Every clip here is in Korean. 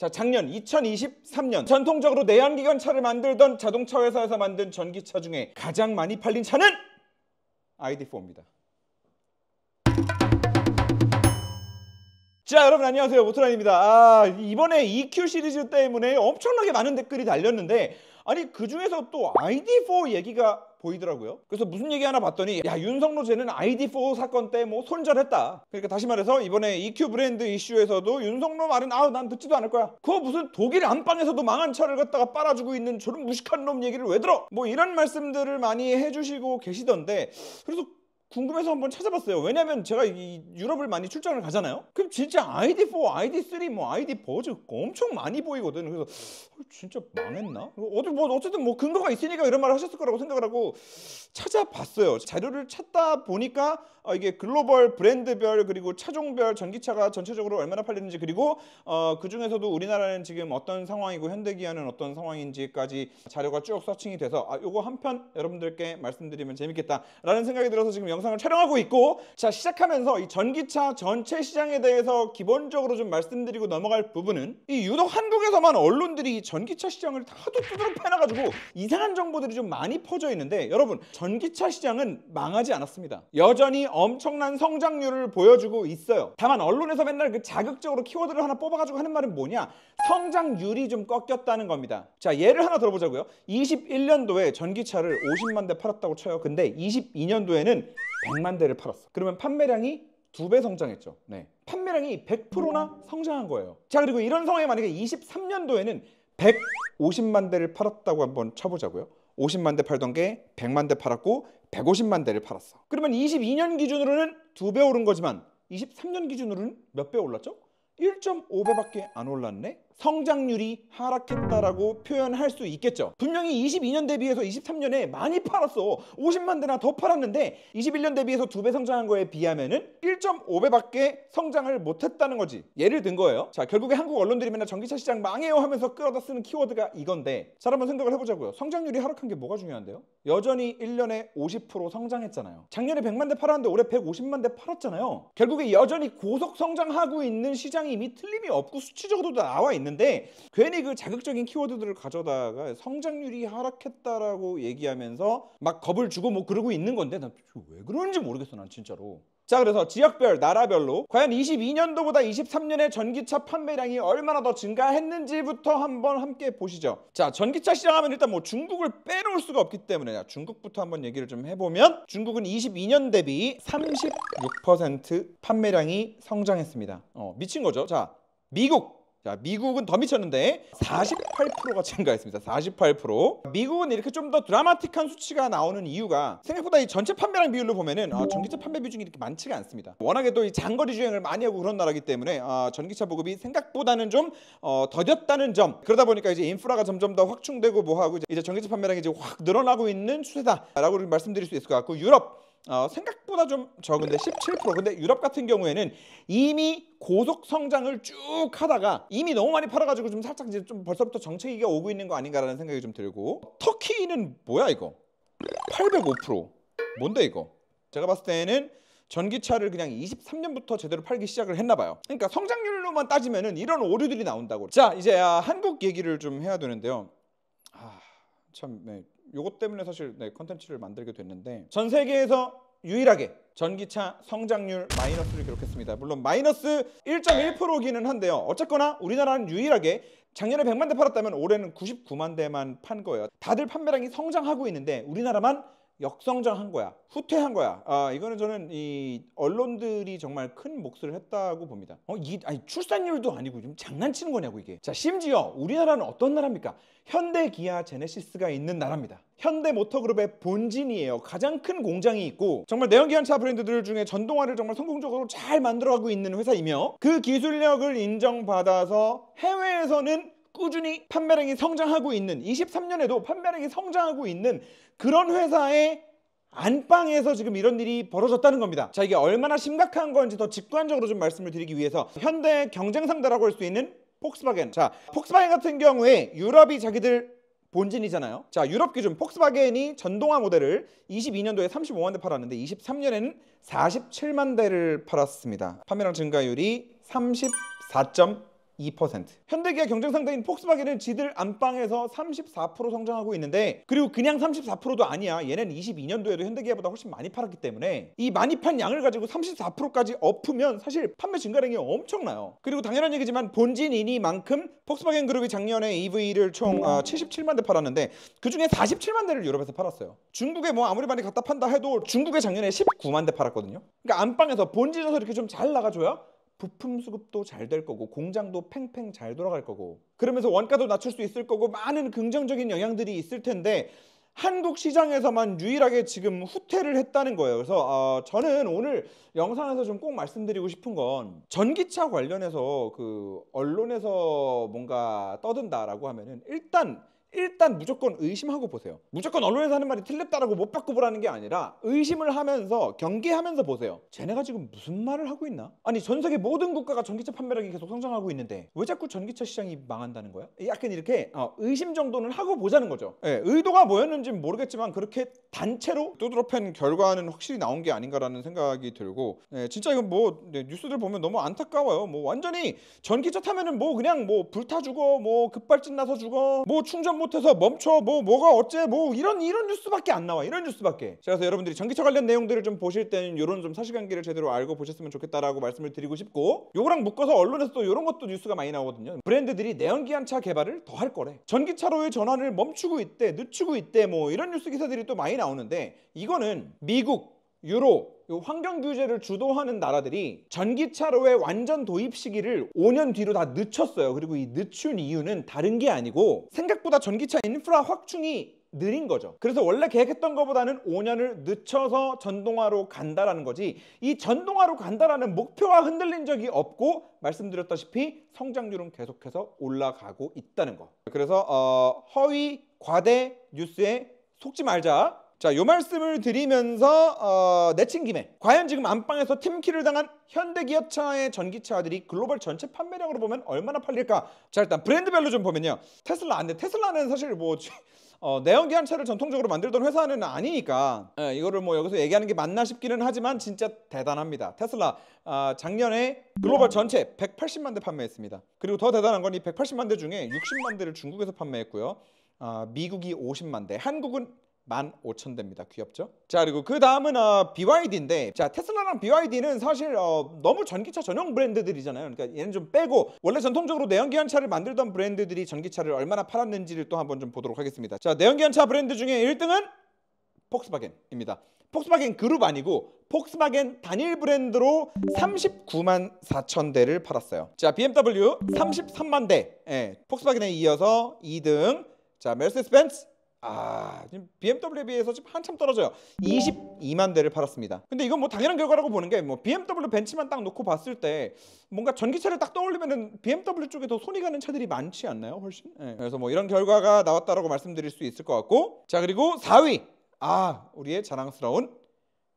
자, 작년 2023년 전통적으로 내연기관차를 만들던 자동차 회사에서 만든 전기차 중에 가장 많이 팔린 차는 ID4입니다. 자 여러분 안녕하세요 모토라인입니다아 이번에 EQ 시리즈 때문에 엄청나게 많은 댓글이 달렸는데 아니 그중에서 또 ID4 얘기가 보이더라고요. 그래서 무슨 얘기 하나 봤더니 야 윤석로 쟤는 ID4 사건 때 뭐 손절했다. 그러니까 다시 말해서 이번에 EQ 브랜드 이슈에서도 윤석로 말은 아우 난 듣지도 않을 거야. 그거 무슨 독일 안방에서도 망한 차를 갖다가 빨아주고 있는 저런 무식한 놈 얘기를 왜 들어? 뭐 이런 말씀들을 많이 해주시고 계시던데 그래서 궁금해서 한번 찾아봤어요. 왜냐면 제가 이 유럽을 많이 출장을 가잖아요. 그럼 진짜 ID4, ID3, 뭐 i d 버즈 엄청 많이 보이거든. 그래서 어, 진짜 망했나? 어디 뭐 어쨌든 뭐 근거가 있으니까 이런 말을 하셨을 거라고 생각을 하고 찾아봤어요. 자료를 찾다 보니까 어, 이게 글로벌 브랜드별 그리고 차종별 전기차가 전체적으로 얼마나 팔리는지 그리고 어, 그 중에서도 우리나라는 지금 어떤 상황이고 현대기아는 어떤 상황인지까지 자료가 쭉 서칭이 돼서 아 요거 한편 여러분들께 말씀드리면 재밌겠다라는 생각이 들어서 지금 영 영상을 촬영하고 있고 자 시작하면서 이 전기차 전체 시장에 대해서 기본적으로 좀 말씀드리고 넘어갈 부분은 이 유독 한국에서만 언론들이 이 전기차 시장을 하도 두드러 패놔가지고 이상한 정보들이 좀 많이 퍼져 있는데 여러분 전기차 시장은 망하지 않았습니다 여전히 엄청난 성장률을 보여주고 있어요 다만 언론에서 맨날 그 자극적으로 키워드를 하나 뽑아가지고 하는 말은 뭐냐 성장률이 좀 꺾였다는 겁니다 자 예를 하나 들어보자고요 21년도에 전기차를 50만 대 팔았다고 쳐요 근데 22년도에는 100만 대를 팔았어. 그러면 판매량이 두 배 성장했죠. 네. 판매량이 100%나 성장한 거예요. 자, 그리고 이런 상황에 만약에 23년도에는 150만 대를 팔았다고 한번 쳐보자고요. 50만 대 팔던 게 100만 대 팔았고 150만 대를 팔았어. 그러면 22년 기준으로는 두 배 오른 거지만 23년 기준으로는 몇 배 올랐죠? 1.5배밖에 안 올랐네. 성장률이 하락했다라고 표현할 수 있겠죠. 분명히 22년 대비해서 23년에 많이 팔았어. 50만 대나 더 팔았는데 21년 대비해서 두 배 성장한 거에 비하면 1.5배밖에 성장을 못했다는 거지. 예를 든 거예요. 자, 결국에 한국 언론들이 맨날 전기차 시장 망해요 하면서 끌어다 쓰는 키워드가 이건데 잘 한번 생각을 해보자고요. 성장률이 하락한 게 뭐가 중요한데요? 여전히 1년에 50% 성장했잖아요. 작년에 100만 대 팔았는데 올해 150만 대 팔았잖아요. 결국에 여전히 고속 성장하고 있는 시장이 이미 틀림이 없고 수치적으로도 나와 있는 있는데 괜히 그 자극적인 키워드들을 가져다가 성장률이 하락했다라고 얘기하면서 막 겁을 주고 뭐 그러고 있는 건데 난 왜 그러는지 모르겠어 난 진짜로. 자 그래서 지역별 나라별로 과연 22년도보다 23년에 전기차 판매량이 얼마나 더 증가했는지부터 한번 함께 보시죠 자 전기차 시장하면 일단 뭐 중국을 빼놓을 수가 없기 때문에 중국부터 한번 얘기를 좀 해보면 중국은 22년 대비 36% 판매량이 성장했습니다 어, 미친 거죠 자 미국 자, 미국은 더 미쳤는데 48%가 증가했습니다. 48%. 미국은 이렇게 좀 더 드라마틱한 수치가 나오는 이유가 생각보다 이 전체 판매량 비율로 보면은 어, 전기차 판매 비중이 이렇게 많지가 않습니다. 워낙에 또 이 장거리 주행을 많이 하고 그런 나라기 때문에 어, 전기차 보급이 생각보다는 좀 어, 더뎠다는 점. 그러다 보니까 이제 인프라가 점점 더 확충되고 뭐 하고 이제, 이제 전기차 판매량이 이제 확 늘어나고 있는 추세다라고 말씀드릴 수 있을 것 같고 유럽 어, 생각보다 좀 적은데 17% 근데 유럽 같은 경우에는 이미 고속 성장을 쭉 하다가 이미 너무 많이 팔아가지고 좀 살짝 이제 좀 벌써부터 정체기가 오고 있는 거 아닌가라는 생각이 좀 들고 터키는 뭐야 이거 805% 뭔데 이거 제가 봤을 때는 전기차를 그냥 23년부터 제대로 팔기 시작을 했나 봐요 그러니까 성장률로만 따지면은 이런 오류들이 나온다고 자 이제 아, 한국 얘기를 좀 해야 되는데요 아, 참 네, 요것 때문에 사실 네, 컨텐츠를 만들게 됐는데 전 세계에서 유일하게 전기차 성장률 마이너스를 기록했습니다. 물론 마이너스 1.1%기는 한데요. 어쨌거나 우리나라는 유일하게 작년에 100만 대 팔았다면 올해는 99만 대만 판 거예요. 다들 판매량이 성장하고 있는데 우리나라만 역성장한 거야. 후퇴한 거야. 아, 이거는 저는 이 언론들이 정말 큰 몫을 했다고 봅니다. 어, 이, 아니, 출산율도 아니고 지금 장난치는 거냐고 이게. 자, 심지어 우리나라는 어떤 나라입니까? 현대 기아 제네시스가 있는 나라입니다. 현대 모터그룹의 본진이에요. 가장 큰 공장이 있고 정말 내연기관차 브랜드들 중에 전동화를 정말 성공적으로 잘 만들어가고 있는 회사이며 그 기술력을 인정받아서 해외에서는 꾸준히 판매량이 성장하고 있는 23년에도 판매량이 성장하고 있는 그런 회사의 안방에서 지금 이런 일이 벌어졌다는 겁니다. 자 이게 얼마나 심각한 건지 더 직관적으로 좀 말씀을 드리기 위해서 현대 경쟁 상대라고 할 수 있는 폭스바겐. 자 폭스바겐 같은 경우에 유럽이 자기들 본진이잖아요. 자 유럽 기준 폭스바겐이 전동화 모델을 22년도에 35만 대 팔았는데 23년에는 47만 대를 팔았습니다. 판매량 증가율이 34. 2%. 현대기아 경쟁 상대인 폭스바겐은 지들 안방에서 34% 성장하고 있는데 그리고 그냥 34%도 아니야. 얘는 22년도에도 현대기아보다 훨씬 많이 팔았기 때문에 이 많이 판 양을 가지고 34%까지 엎으면 사실 판매 증가량이 엄청나요. 그리고 당연한 얘기지만 본진이니만큼 폭스바겐 그룹이 작년에 EV를 총 아, 77만 대 팔았는데 그중에 47만 대를 유럽에서 팔았어요. 중국에 뭐 아무리 많이 갖다 판다 해도 중국에 작년에 19만 대 팔았거든요. 그러니까 안방에서 본진에서 이렇게 좀 잘 나가줘야 부품 수급도 잘 될 거고 공장도 팽팽 잘 돌아갈 거고 그러면서 원가도 낮출 수 있을 거고 많은 긍정적인 영향들이 있을 텐데 한국 시장에서만 유일하게 지금 후퇴를 했다는 거예요. 그래서 어, 저는 오늘 영상에서 좀 꼭 말씀드리고 싶은 건 전기차 관련해서 그 언론에서 뭔가 떠든다라고 하면은 일단 일단 무조건 의심하고 보세요. 무조건 언론에서 하는 말이 틀렸다라고 못 받고 보라는 게 아니라 의심을 하면서 경계하면서 보세요. 쟤네가 지금 무슨 말을 하고 있나? 아니 전 세계 모든 국가가 전기차 판매량이 계속 성장하고 있는데 왜 자꾸 전기차 시장이 망한다는 거야? 약간 이렇게 어, 의심 정도는 하고 보자는 거죠. 예, 의도가 뭐였는지 모르겠지만 그렇게 단체로 두드러팬 결과는 확실히 나온 게 아닌가라는 생각이 들고 예, 진짜 이건 뭐 네, 뉴스들 보면 너무 안타까워요. 뭐 완전히 전기차 타면은 뭐 그냥 뭐 불타 죽어, 뭐 급발진 나서 죽어, 뭐 충전 못해서 멈춰 뭐 뭐가 어째 뭐 이런 이런 뉴스밖에 안 나와 이런 뉴스밖에 제가 그래서 여러분들이 전기차 관련 내용들을 좀 보실 때는 이런 좀 사실관계를 제대로 알고 보셨으면 좋겠다라고 말씀을 드리고 싶고 요거랑 묶어서 언론에서 또 이런 것도 뉴스가 많이 나오거든요 브랜드들이 내연기관차 개발을 더 할 거래 전기차로의 전환을 멈추고 있대 늦추고 있대 뭐 이런 뉴스 기사들이 또 많이 나오는데 이거는 미국 유로, 환경 규제를 주도하는 나라들이 전기차로의 완전 도입 시기를 5년 뒤로 다 늦췄어요. 그리고 이 늦춘 이유는 다른 게 아니고 생각보다 전기차 인프라 확충이 느린 거죠. 그래서 원래 계획했던 것보다는 5년을 늦춰서 전동화로 간다라는 거지 이 전동화로 간다라는 목표가 흔들린 적이 없고 말씀드렸다시피 성장률은 계속해서 올라가고 있다는 거. 그래서 어, 허위 과대 뉴스에 속지 말자. 자, 요 말씀을 드리면서 어, 내친 김에 과연 지금 안방에서 팀키를 당한 현대기아차의 전기차들이 글로벌 전체 판매량으로 보면 얼마나 팔릴까? 자, 일단 브랜드별로 좀 보면요. 테슬라 안돼. 아, 테슬라는 사실 뭐 어, 내연기관 차를 전통적으로 만들던 회사는 아니니까 예, 이거를 뭐 여기서 얘기하는 게 맞나 싶기는 하지만 진짜 대단합니다. 테슬라 어, 작년에 글로벌 전체 180만 대 판매했습니다. 그리고 더 대단한 건 이 180만 대 중에 60만 대를 중국에서 판매했고요. 어, 미국이 50만 대, 한국은 15,000대입니다. 귀엽죠? 자 그리고 그 다음은 어, BYD인데 자 테슬라랑 BYD는 사실 어, 너무 전기차 전용 브랜드들이잖아요. 그러니까 얘는 좀 빼고 원래 전통적으로 내연기관차를 만들던 브랜드들이 전기차를 얼마나 팔았는지를 또 한번 좀 보도록 하겠습니다. 자 내연기관차 브랜드 중에 1등은 폭스바겐입니다. 폭스바겐 그룹 아니고 폭스바겐 단일 브랜드로 39만 4천 대를 팔았어요. 자 BMW 33만 대, 예, 폭스바겐에 이어서 2등. 자 메르세스 벤츠 아 지금 BMW에 비해서 지금 한참 떨어져요 22만 대를 팔았습니다 근데 이건 뭐 당연한 결과라고 보는 게 뭐 BMW 벤치만딱 놓고 봤을 때 뭔가 전기차를 딱 떠올리면은 BMW 쪽에 더 손이 가는 차들이 많지 않나요 훨씬 네. 그래서 뭐 이런 결과가 나왔다라고 말씀드릴 수 있을 것 같고 자 그리고 4위 아 우리의 자랑스러운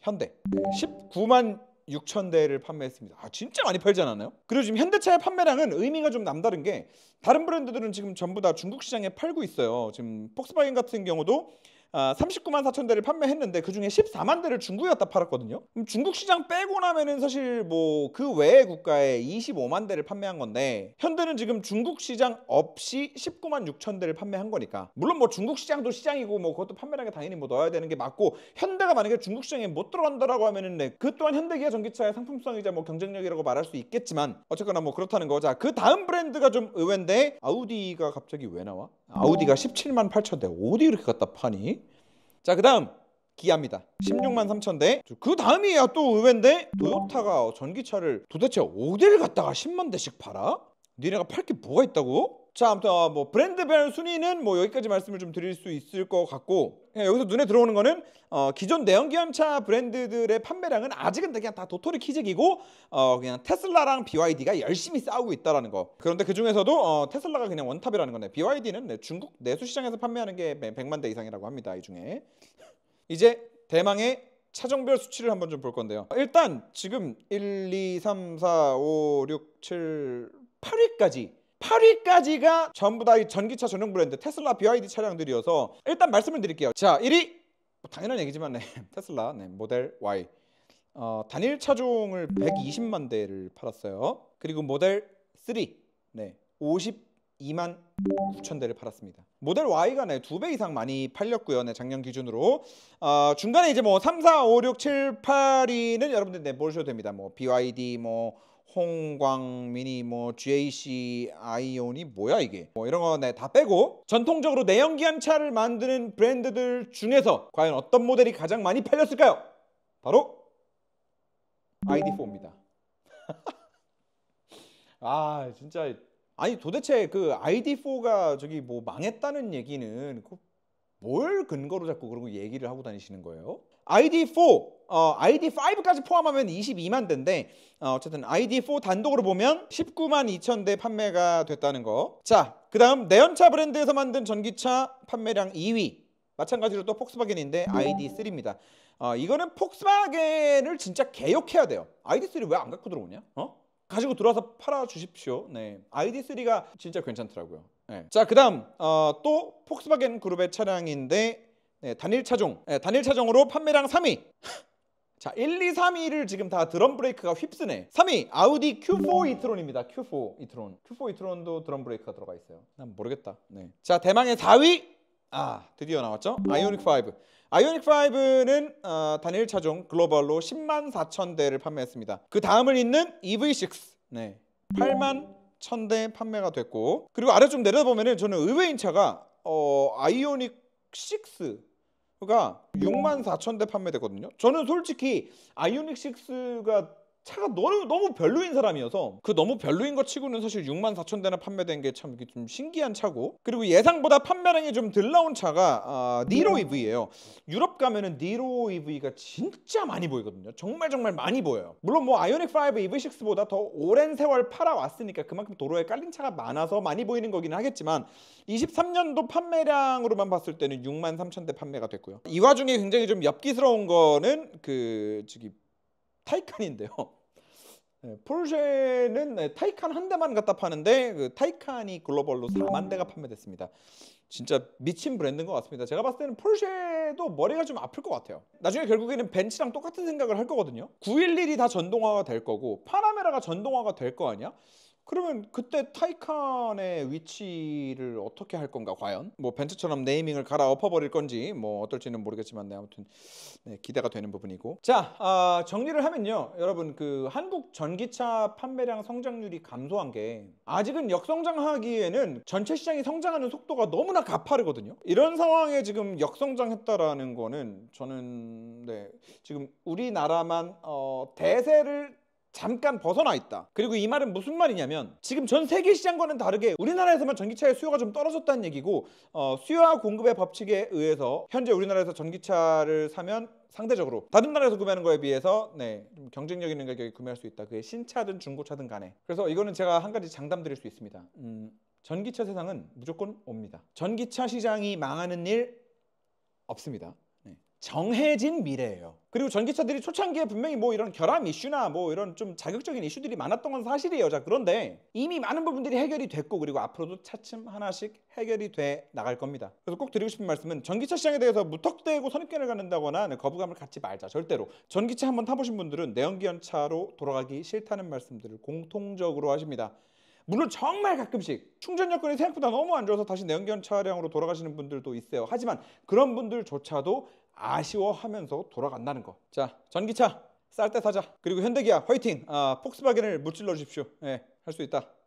현대 19만 6천 대를 판매했습니다. 아 진짜 많이 팔지 않았나요? 그리고 지금 현대차의 판매량은 의미가 좀 남다른 게 다른 브랜드들은 지금 전부 다 중국 시장에 팔고 있어요. 지금 폭스바겐 같은 경우도 아, 39만 4천 대를 판매했는데 그 중에 14만 대를 중국에 갖다 팔았거든요. 그럼 중국 시장 빼고 나면은 사실 뭐 그 외의 국가에 25만 대를 판매한 건데 현대는 지금 중국 시장 없이 19만 6천 대를 판매한 거니까 물론 뭐 중국 시장도 시장이고 뭐 그것도 판매량에 당연히 뭐 넣어야 되는 게 맞고 현대가 만약에 중국 시장에 못 들어간다라고 하면은 네, 그 또한 현대기아 전기차의 상품성이자 뭐 경쟁력이라고 말할 수 있겠지만 어쨌거나 뭐 그렇다는 거자 그 다음 브랜드가 좀 의외인데 아우디가 갑자기 왜 나와? 아우디가 17만 8천 대 어디 이렇게 갖다 파니? 자 그다음 기아입니다. 16만 3천 대. 그 다음이야 또 의외인데 도요타가 전기차를 도대체 어디를 갖다가 10만 대씩 팔아? 니네가 팔 게 뭐가 있다고? 자, 아무튼 어, 뭐 브랜드별 순위는 뭐 여기까지 말씀을 좀 드릴 수 있을 것 같고 그냥 여기서 눈에 들어오는 거는 어, 기존 내연기관차 브랜드들의 판매량은 아직은 그냥 다 도토리 키즈기고 어, 그냥 테슬라랑 BYD가 열심히 싸우고 있다라는 거. 그런데 그 중에서도 어, 테슬라가 그냥 원탑이라는 건데 BYD는 네, 중국 내수 시장에서 판매하는 게 100만 대 이상이라고 합니다. 이 중에 이제 대망의 차종별 수치를 한번 좀 볼 건데요. 일단 지금 1, 2, 3, 4, 5, 6, 7, 8위까지 8위까지가 전부 다이 전기차 전용 브랜드 테슬라 BYD 차량들이어서 일단 말씀을 드릴게요. 자, 1위 뭐 당연한 얘기지만 네, 테슬라 네, 모델 Y 어, 단일 차종을 120만 대를 팔았어요. 그리고 모델 3 네, 52만 9천 대를 팔았습니다. 모델 Y가 네, 두배 이상 많이 팔렸고요. 네, 작년 기준으로. 어, 중간에 이제 뭐 3, 4, 5, 6, 7, 8위는 여러분들 네, 모셔도 됩니다. 뭐 BYD, 뭐 홍광민이 뭐 JC 아이온이 뭐야 이게 뭐 이런 거 다 빼고 전통적으로 내연기관 차를 만드는 브랜드들 중에서 과연 어떤 모델이 가장 많이 팔렸을까요? 바로 ID4입니다. 아 진짜 아니 도대체 그 ID4가 저기 뭐 망했다는 얘기는 그 뭘 근거로 자꾸 그런 거 얘기를 하고 다니시는 거예요? ID4, 어, ID5까지 포함하면 22만 대인데 어, 어쨌든 ID4 단독으로 보면 19만 2천 대 판매가 됐다는 거. 자, 그다음 내연차 브랜드에서 만든 전기차 판매량 2위. 마찬가지로 또 폭스바겐인데 ID3입니다. 어, 이거는 폭스바겐을 진짜 개혁해야 돼요. ID3 왜안 갖고 들어오냐? 어? 가지고 들어와서 팔아 주십시오. 네, ID3가 진짜 괜찮더라고요. 네. 자, 그다음 어, 또 폭스바겐 그룹의 차량인데 네, 단일 차종, 네, 단일 차종으로 판매량 3위. 자, 1, 2, 3위를 지금 다 드럼 브레이크가 휩쓰네. 3위 아우디 Q4 이트론입니다. Q4 이트론. Q4 이트론도 드럼 브레이크가 들어가 있어요. 난 모르겠다. 네. 자, 대망의 4위. 아, 드디어 나왔죠? 아이오닉 5. 아이오닉 5는 어, 아, 단일 차종 글로벌로 10만 4천 대를 판매했습니다. 그 다음을 잇는 EV6. 네. 8만 1000대 판매가 됐고 그리고 아래좀 내려다보면은 저는 의외인 차가 어, 아이오닉 6 그러니까 6 4 0 0 0대 판매됐거든요. 저는 솔직히 아이오닉 6가 차가 너무, 너무 별로인 사람이어서 그 너무 별로인 거 치고는 사실 6만 4천 대나 판매된 게참좀 신기한 차고 그리고 예상보다 판매량이 좀덜 나온 차가 아, 니로 네. EV예요. 유럽 가면은 니로 EV가 진짜 많이 보이거든요. 정말 정말 많이 보여요. 물론 뭐 아이오닉 5 EV6보다 더 오랜 세월 팔아왔으니까 그만큼 도로에 깔린 차가 많아서 많이 보이는 거긴 하겠지만 23년도 판매량으로만 봤을 때는 6만 3천 대 판매가 됐고요. 이 와중에 굉장히 좀 엽기스러운 거는 그 저기 타이칸인데요. 예, 포쉐는 예, 타이칸 한 대만 갖다 파는데 그 타이칸이 글로벌로 4만 대가 판매됐습니다. 진짜 미친 브랜드인 것 같습니다. 제가 봤을 때는 포쉐도 머리가 좀 아플 것 같아요. 나중에 결국에는 벤츠랑 똑같은 생각을 할 거거든요. 911이 다 전동화가 될 거고 파나메라가 전동화가 될 거 아니야? 그러면 그때 타이칸의 위치를 어떻게 할 건가 과연? 뭐 벤츠처럼 네이밍을 갈아엎어 버릴 건지 뭐 어떨지는 모르겠지만 네, 아무튼 네, 기대가 되는 부분이고 자 아, 정리를 하면요 여러분 그 한국 전기차 판매량 성장률이 감소한 게 아직은 역성장하기에는 전체 시장이 성장하는 속도가 너무나 가파르거든요 이런 상황에 지금 역성장했다라는 거는 저는 네 지금 우리나라만 어, 대세를 잠깐 벗어나 있다. 그리고 이 말은 무슨 말이냐면 지금 전 세계 시장과는 다르게 우리나라에서만 전기차의 수요가 좀 떨어졌다는 얘기고 어, 수요와 공급의 법칙에 의해서 현재 우리나라에서 전기차를 사면 상대적으로 다른 나라에서 구매하는 거에 비해서 네, 좀 경쟁력 있는 가격에 구매할 수 있다. 그게 신차든 중고차든 간에. 그래서 이거는 제가 한 가지 장담 드릴 수 있습니다. 음, 전기차 세상은 무조건 옵니다. 전기차 시장이 망하는 일 없습니다. 정해진 미래예요. 그리고 전기차들이 초창기에 분명히 뭐 이런 결함 이슈나 뭐 이런 좀 자극적인 이슈들이 많았던 건 사실이에요. 자, 그런데 이미 많은 부분들이 해결이 됐고 그리고 앞으로도 차츰 하나씩 해결이 돼 나갈 겁니다. 그래서 꼭 드리고 싶은 말씀은 전기차 시장에 대해서 무턱대고 선입견을 갖는다거나 거부감을 갖지 말자. 절대로. 전기차 한 번 타보신 분들은 내연기관차로 돌아가기 싫다는 말씀들을 공통적으로 하십니다. 물론 정말 가끔씩 충전 여건이 생각보다 너무 안 좋아서 다시 내연기관 차량으로 돌아가시는 분들도 있어요. 하지만 그런 분들조차도 아쉬워하면서 돌아간다는 거. 자, 전기차 쌀 때 사자. 그리고 현대기아 화이팅. 아, 폭스바겐을 물질러 주십시오. 예, 할 수 있다.